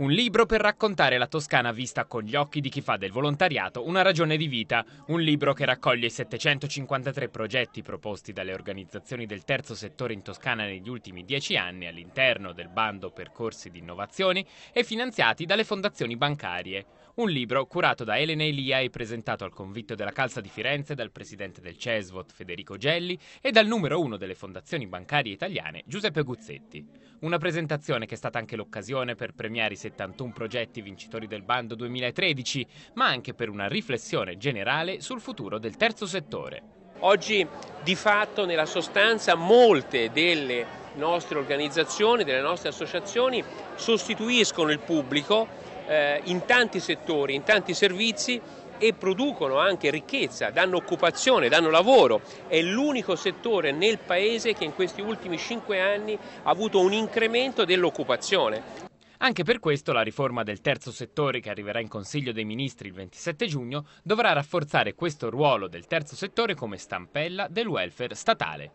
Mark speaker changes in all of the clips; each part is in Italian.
Speaker 1: Un libro per raccontare la Toscana vista con gli occhi di chi fa del volontariato una ragione di vita, un libro che raccoglie i 753 progetti proposti dalle organizzazioni del terzo settore in Toscana negli ultimi dieci anni all'interno del bando Percorsi di innovazioni e finanziati dalle fondazioni bancarie. Un libro curato da Elena Elia e presentato al convitto della Calza di Firenze dal presidente del CESVOT Federico Gelli e dal numero uno delle fondazioni bancarie italiane Giuseppe Guzzetti. Una presentazione che è stata anche l'occasione per premiare i 71 progetti vincitori del bando 2013,
Speaker 2: ma anche per una riflessione generale sul futuro del terzo settore. Oggi di fatto nella sostanza molte delle nostre organizzazioni, delle nostre associazioni sostituiscono il pubblico eh, in tanti settori, in tanti servizi e producono anche ricchezza, danno occupazione, danno lavoro. È l'unico settore nel Paese che in questi ultimi cinque anni ha avuto un incremento dell'occupazione. Anche per questo la riforma del terzo settore che arriverà in Consiglio dei
Speaker 1: Ministri il 27 giugno dovrà rafforzare questo ruolo del terzo settore come stampella
Speaker 3: del welfare statale.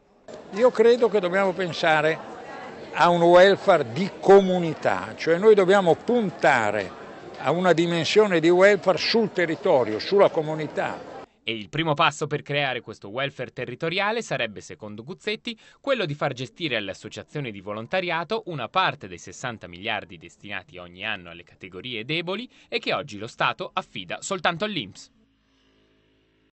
Speaker 3: Io credo che dobbiamo pensare a un welfare di comunità, cioè noi dobbiamo puntare a una dimensione di welfare sul territorio, sulla comunità, e il
Speaker 1: primo passo per creare questo welfare territoriale sarebbe, secondo Guzzetti, quello di far gestire alle associazioni di volontariato una parte dei 60 miliardi destinati ogni anno alle categorie deboli e che oggi lo Stato affida soltanto all'Inps.